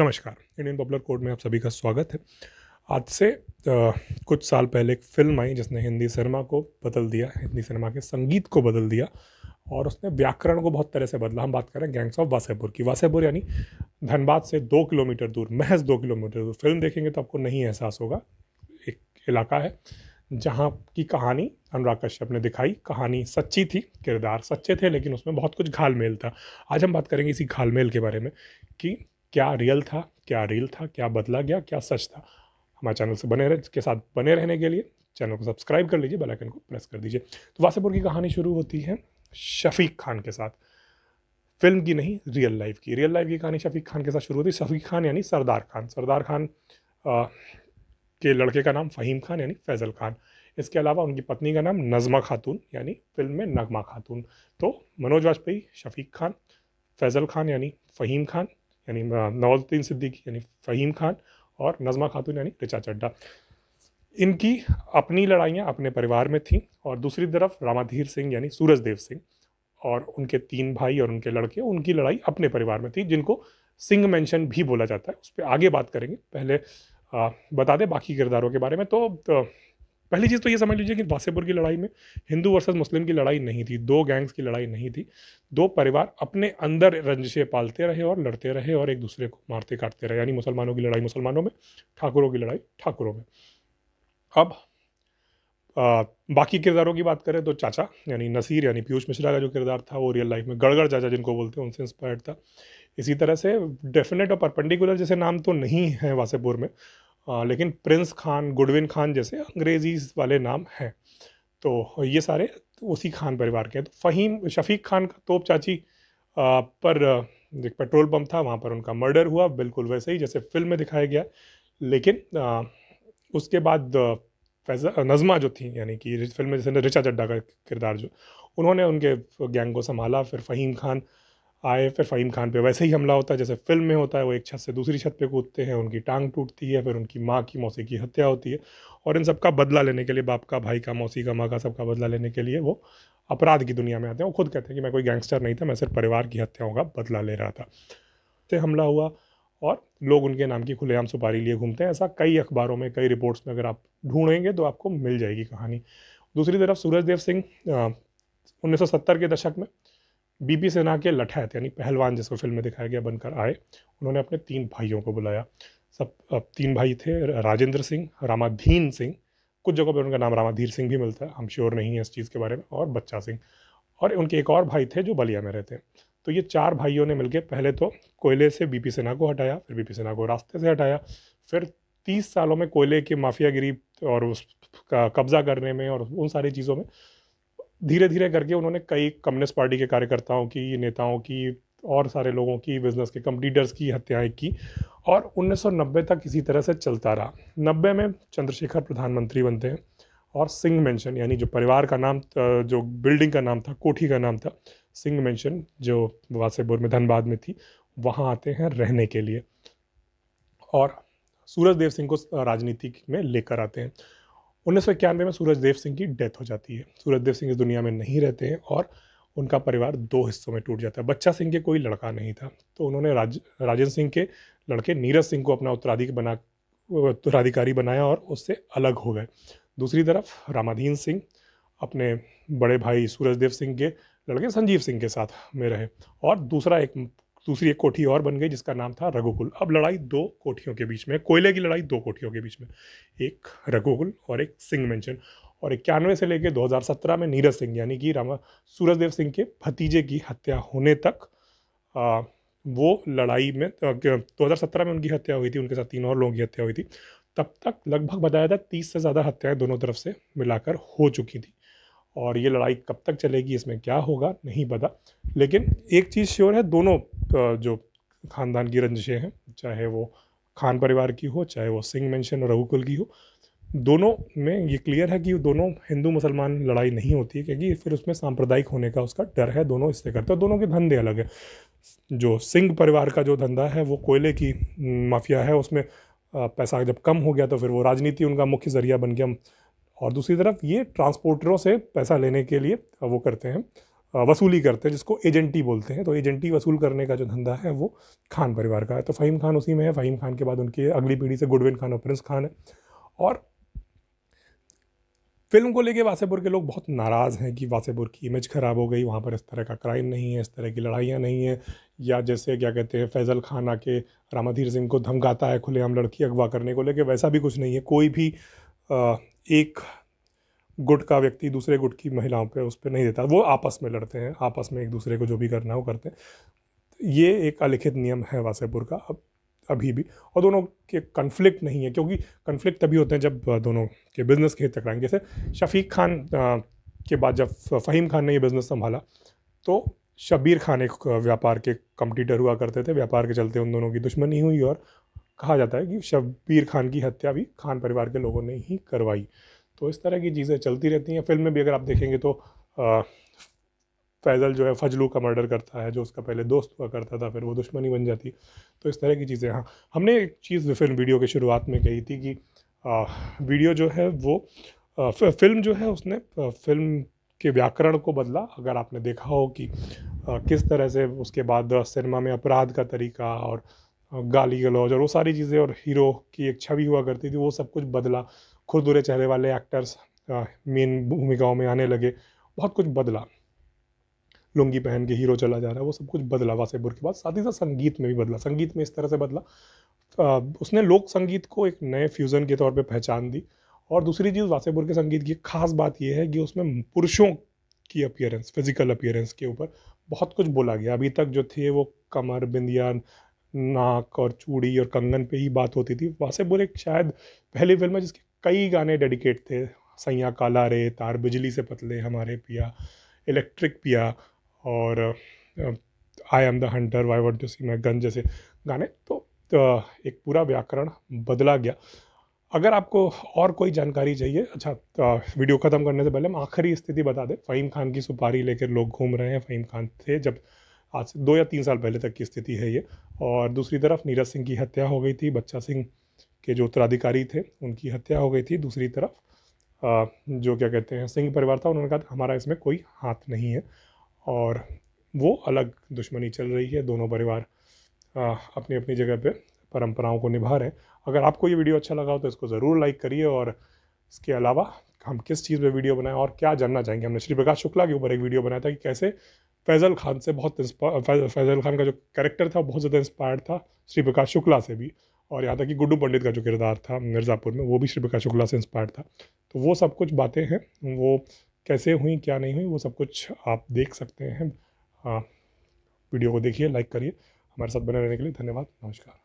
नमस्कार Indian popular court में आप सभी का स्वागत है आज से आ, कुछ साल पहले एक फिल्म आई जिसने हिंदी सिनेमा को बदल दिया हिंदी सिनेमा के संगीत को बदल दिया और उसने व्याकरण को बहुत तरह से बदला हम बात कर रहे हैं गैंग्स ऑफ वासेपुर की वासेपुर यानी धनबाद से दो किलोमीटर दूर महज दो किलोमीटर दूर फिल्म देखेंगे तो आपको नहीं एहसास होगा एक इलाका है जहाँ की कहानी अनुराग कश्यप ने दिखाई कहानी सच्ची थी किरदार सच्चे थे लेकिन उसमें बहुत कुछ घालमेल था आज हम बात करेंगे इसी घालमेल के बारे में कि क्या रियल था क्या रियल था क्या बदला गया क्या सच था हमारे चैनल से बने रहे के साथ बने रहने के लिए चैनल को सब्सक्राइब कर लीजिए बेल आइकन को प्रेस कर दीजिए तो वासेपुर की कहानी शुरू होती है शफीक खान के साथ फिल्म की नहीं रियल लाइफ की रियल लाइफ की कहानी शफीक खान के साथ शुरू होती है शफीक खान यानी सरदार खान सरदार खान आ, के लड़के का नाम फ़हीम खान यानी फैज़ल खान इसके अलावा उनकी पत्नी का नाम नज़मा खातून यानी फिल्म में नगमा खातून तो मनोज वाजपेयी शफीक खान फैज़ल खान यानी फ़हीम खान यानी नवाजुद्दीन सिद्दीकी यानी फ़हीम खान और नज़मा खातून यानी रिचा चड्डा इनकी अपनी लड़ाइयाँ अपने परिवार में थीं और दूसरी तरफ रामाधीर सिंह यानी सूरज देव सिंह और उनके तीन भाई और उनके लड़के उनकी लड़ाई अपने परिवार में थी जिनको सिंह मेंशन भी बोला जाता है उस पर आगे बात करेंगे पहले आ, बता दें बाकी किरदारों के बारे में तो, तो पहली चीज़ तो ये समझ लीजिए कि वासेपुर की लड़ाई में हिंदू वर्सेस मुस्लिम की लड़ाई नहीं थी दो गैंग्स की लड़ाई नहीं थी दो परिवार अपने अंदर रंजिशें पालते रहे और लड़ते रहे और एक दूसरे को मारते काटते रहे यानी मुसलमानों की लड़ाई मुसलमानों में ठाकुरों की लड़ाई ठाकुरों में अब आ, बाकी किरदारों की बात करें तो चाचा यानी नसीर यानी पीयूष मिश्रा का जो किरदार था वो रियल लाइफ में गड़गड़ चाचा जिनको बोलते हैं उनसे इंस्पायर्ड था इसी तरह से डेफिनेट और परपेंडिकुलर जैसे नाम तो नहीं है वासेपुर में लेकिन प्रिंस खान गुडविन खान जैसे अंग्रेज़ी वाले नाम हैं तो ये सारे उसी खान परिवार के हैं तो फ़हीम शफीक खान का तोप चाची पर एक पेट्रोल पंप था वहाँ पर उनका मर्डर हुआ बिल्कुल वैसे ही जैसे फिल्म में दिखाया गया लेकिन उसके बाद नज़मा जो थी यानी कि फिल्म में जैसे रिचा चड्डा का किरदार जो उन्होंने उनके गैंग को संभाला फिर फ़हीम खान आए फिर फ़हीम खान पे वैसे ही हमला होता है जैसे फिल्म में होता है वो एक छत से दूसरी छत पे कूदते हैं उनकी टांग टूटती है फिर उनकी माँ की मौसी की हत्या होती है और इन सबका बदला लेने के लिए बाप का भाई का मौसी का माँ का सबका बदला लेने के लिए वो अपराध की दुनिया में आते हैं वो खुद कहते हैं कि मैं कोई गैंगस्टर नहीं था मैं सिर्फ परिवार की हत्याओं का बदला ले रहा था से हमला हुआ और लोग उनके नाम की खुलेआम सुपारी लिए घूमते हैं ऐसा कई अखबारों में कई रिपोर्ट्स में अगर आप ढूंढेंगे तो आपको मिल जाएगी कहानी दूसरी तरफ सूरज देव सिंह 1970 के दशक में बीपी सेना के लठैत यानी पहलवान जिसको फिल्म में दिखाया गया बनकर आए उन्होंने अपने तीन भाइयों को बुलाया सब अब तीन भाई थे राजेंद्र सिंह रामाधीन सिंह कुछ जगहों पर उनका नाम रामाधीर सिंह भी मिलता है हम श्योर नहीं है इस चीज़ के बारे में और बच्चा सिंह और उनके एक और भाई थे जो बलिया में रहते हैं तो ये चार भाइयों ने मिलकर पहले तो कोयले से बीपी सेना को हटाया फिर बीपी सेना को रास्ते से हटाया फिर तीस सालों में कोयले की माफियागिरी और उसका कब्ज़ा करने में और उन सारी चीज़ों में धीरे धीरे करके उन्होंने कई कम्युनिस्ट पार्टी के कार्यकर्ताओं की नेताओं की और सारे लोगों की बिजनेस के कम लीडर्स की हत्याएं की और 1990 तक इसी तरह से चलता रहा 90 में चंद्रशेखर प्रधानमंत्री बनते हैं और सिंह मेंशन यानी जो परिवार का नाम जो बिल्डिंग का नाम था कोठी का नाम था सिंह मेंशन जो वासेपुर में धनबाद में थी वहाँ आते हैं रहने के लिए और सूरज देव सिंह को राजनीति में लेकर आते हैं उन्नीस सौ इक्यानवे में सूरज देव सिंह की डेथ हो जाती है सूरज देव सिंह इस दुनिया में नहीं रहते हैं और उनका परिवार दो हिस्सों में टूट जाता है बच्चा सिंह के कोई लड़का नहीं था तो उन्होंने राज राजेंद्र सिंह के लड़के नीरज सिंह को अपना उत्तराधिक बना उत्तराधिकारी बनाया और उससे अलग हो गए दूसरी तरफ रामाधीन सिंह अपने बड़े भाई सूरजदेव सिंह के लड़के संजीव सिंह के साथ में रहे और दूसरा एक दूसरी एक कोठी और बन गई जिसका नाम था रघुकुल अब लड़ाई दो कोठियों के बीच में कोयले की लड़ाई दो कोठियों के बीच में एक रघुकुल और एक सिंह मेंशन और इक्यानवे से लेकर 2017 में नीरज सिंह यानी कि रामा सूरजदेव सिंह के भतीजे की हत्या होने तक आ, वो लड़ाई में दो हज़ार सत्रह में उनकी हत्या हुई थी उनके साथ तीन और लोगों की हत्या हुई थी तब तक लगभग बताया था तीस से ज़्यादा हत्याएं दोनों तरफ से मिलाकर हो चुकी थी और ये लड़ाई कब तक चलेगी इसमें क्या होगा नहीं पता लेकिन एक चीज़ श्योर है दोनों जो खानदान की रंजिशें हैं चाहे वो खान परिवार की हो चाहे वो सिंह मेंशन और रघुकुल की हो दोनों में ये क्लियर है कि दोनों हिंदू मुसलमान लड़ाई नहीं होती है क्योंकि फिर उसमें सांप्रदायिक होने का उसका डर है दोनों इससे करते हैं दोनों के धंधे अलग है जो सिंह परिवार का जो धंधा है वो कोयले की माफिया है उसमें पैसा जब कम हो गया तो फिर वो राजनीति उनका मुख्य जरिया बन गया और दूसरी तरफ ये ट्रांसपोर्टरों से पैसा लेने के लिए वो करते हैं वसूली करते हैं जिसको एजेंटी बोलते हैं तो एजेंटी वसूल करने का जो धंधा है वो खान परिवार का है तो फ़हीम खान उसी में है फ़हीम खान के बाद उनकी अगली पीढ़ी से गुडविन खान और प्रिंस खान है और फिल्म को लेके वासेपुर के लोग बहुत नाराज़ हैं कि वासेपुर की इमेज ख़राब हो गई वहाँ पर इस तरह का क्राइम नहीं है इस तरह की लड़ाइयाँ नहीं हैं या जैसे क्या कहते हैं फैज़ल खान आके रामाधीर सिंह को धमकाता है खुलेआम लड़की अगवा करने को लेके वैसा भी कुछ नहीं है कोई भी एक गुट का व्यक्ति दूसरे गुट की महिलाओं पर उस पर नहीं देता वो आपस में लड़ते हैं आपस में एक दूसरे को जो भी करना है वो करते हैं ये एक अलिखित नियम है वासेपुर का अब अभी भी और दोनों के कन्फ्लिक्ट नहीं है क्योंकि कन्फ्लिक्ट तभी होते हैं जब दोनों के बिज़नेस के हित टकराएंगे जैसे शफीक खान के बाद जब फ़हीम खान ने ये बिज़नेस संभाला तो शबीर खान एक व्यापार के कंपटीटर हुआ करते थे व्यापार के चलते उन दोनों की दुश्मनी हुई और कहा जाता है कि शब्बीर खान की हत्या भी खान परिवार के लोगों ने ही करवाई तो इस तरह की चीज़ें चलती रहती हैं फिल्म में भी अगर आप देखेंगे तो आ, फैज़ल जो है फजलू का मर्डर करता है जो उसका पहले दोस्त हुआ करता था फिर वो दुश्मनी बन जाती तो इस तरह की चीज़ें हाँ हमने एक चीज़ फिल्म वीडियो की शुरुआत में कही थी कि आ, वीडियो जो है वो आ, फिल्म जो है उसने फिल्म के व्याकरण को बदला अगर आपने देखा हो कि आ, किस तरह से उसके बाद सिनेमा में अपराध का तरीका और गाली गलौज और वो सारी चीज़ें और हीरो की एक छवि हुआ करती थी वो सब कुछ बदला खुरदुरे चेहरे वाले एक्टर्स मेन भूमिकाओं में आने लगे बहुत कुछ बदला लुंगी पहन के हीरो चला जा रहा है वो सब कुछ बदला वासेपुर के बाद साथ ही साथ संगीत में भी बदला संगीत में इस तरह से बदला आ, उसने लोक संगीत को एक नए फ्यूज़न के तौर पर पहचान दी और दूसरी चीज़ वासेपुर के संगीत की खास बात यह है कि उसमें पुरुषों की अपियरेंस फिजिकल अपियरेंस के ऊपर बहुत कुछ बोला गया अभी तक जो थे वो कमर बिंदिया नाक और चूड़ी और कंगन पे ही बात होती थी वासे बोले शायद पहली फिल्म है जिसके कई गाने डेडिकेट थे सैया काला रे तार बिजली से पतले हमारे पिया इलेक्ट्रिक पिया और I am the hunter why want to see my gun जैसे गाने तो, तो एक पूरा व्याकरण बदला गया अगर आपको और कोई जानकारी चाहिए अच्छा तो वीडियो ख़त्म करने से पहले हम आखिरी स्थिति बता दें फ़हीम खान की सुपारी लेकर लोग घूम रहे हैं फ़हीम खान थे जब आज से दो या तीन साल पहले तक की स्थिति है ये और दूसरी तरफ नीरज सिंह की हत्या हो गई थी बच्चा सिंह के जो उत्तराधिकारी थे उनकी हत्या हो गई थी दूसरी तरफ जो क्या कहते हैं सिंह परिवार था उन्होंने कहा हमारा इसमें कोई हाथ नहीं है और वो अलग दुश्मनी चल रही है दोनों परिवार अपनी अपनी जगह पे परंपराओं को निभा रहे हैं अगर आपको ये वीडियो अच्छा लगा हो तो इसको ज़रूर लाइक करिए और इसके अलावा हम किस चीज़ पे वीडियो बनाएं और क्या जानना चाहेंगे हमने श्री प्रकाश शुक्ला के ऊपर एक वीडियो बनाया था कि कैसे फैज़ल खान से बहुत फैज़ल खान का जो कैरेक्टर था बहुत ज़्यादा इंस्पायर्ड था श्री प्रकाश शुक्ला से भी और यहाँ तक कि गुड्डू पंडित का जो किरदार था मिर्ज़ापुर में वो भी श्री प्रकाश शुक्ला से इंस्पायर्ड था तो वो सब कुछ बातें हैं वो कैसे हुई क्या नहीं हुई वो सब कुछ आप देख सकते हैं हाँ, वीडियो को देखिए लाइक करिए हमारे साथ बने रहने के लिए धन्यवाद नमस्कार